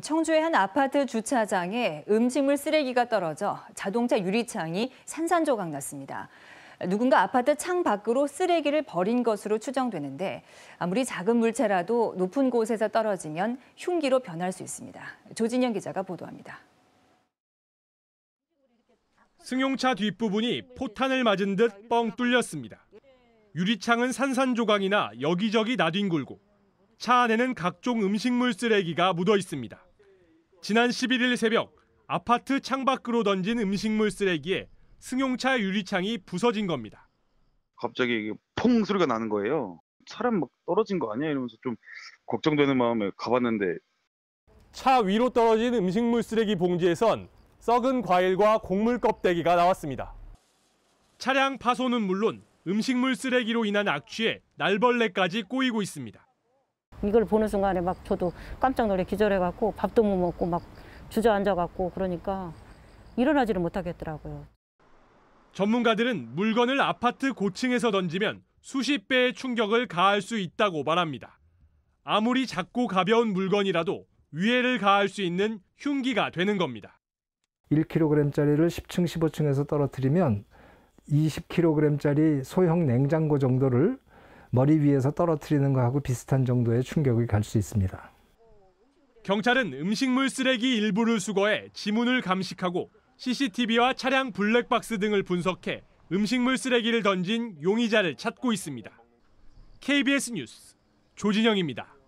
청주의 한 아파트 주차장에 음식물 쓰레기가 떨어져 자동차 유리창이 산산조각 났습니다. 누군가 아파트 창 밖으로 쓰레기를 버린 것으로 추정되는데 아무리 작은 물체라도 높은 곳에서 떨어지면 흉기로 변할 수 있습니다. 조진영 기자가 보도합니다. 승용차 뒷부분이 포탄을 맞은 듯 뻥 뚫렸습니다. 유리창은 산산조각이나 여기저기 나뒹굴고 차 안에는 각종 음식물 쓰레기가 묻어 있습니다. 지난 11일 새벽 아파트 창밖으로 던진 음식물 쓰레기에 승용차 유리창이 부서진 겁니다. 갑자기 퐁 소리가 나는 거예요. 사람 막 떨어진 거 아니야 이러면서 좀 걱정되는 마음에 가봤는데 차 위로 떨어진 음식물 쓰레기 봉지에선 썩은 과일과 곡물 껍데기가 나왔습니다. 차량 파손은 물론 음식물 쓰레기로 인한 악취에 날벌레까지 꼬이고 있습니다. 이걸 보는 순간에 막 저도 깜짝 놀래 기절해갖고 밥도 못 먹고 막 주저앉아갖고 그러니까 일어나지를 못하겠더라고요. 전문가들은 물건을 아파트 고층에서 던지면 수십 배의 충격을 가할 수 있다고 말합니다. 아무리 작고 가벼운 물건이라도 위해를 가할 수 있는 흉기가 되는 겁니다. 1kg짜리를 10층, 15층에서 떨어뜨리면 20kg짜리 소형 냉장고 정도를 머리 위에서 떨어뜨리는 것하고 비슷한 정도의 충격을갈 수 있습니다. 경찰은 음식물 쓰레기 일부를 수거해 지문을 감식하고 CCTV와 차량 블랙박스 등을 분석해 음식물 쓰레기를 던진 용의자를 찾고 있습니다. KBS 뉴스 조진영입니다.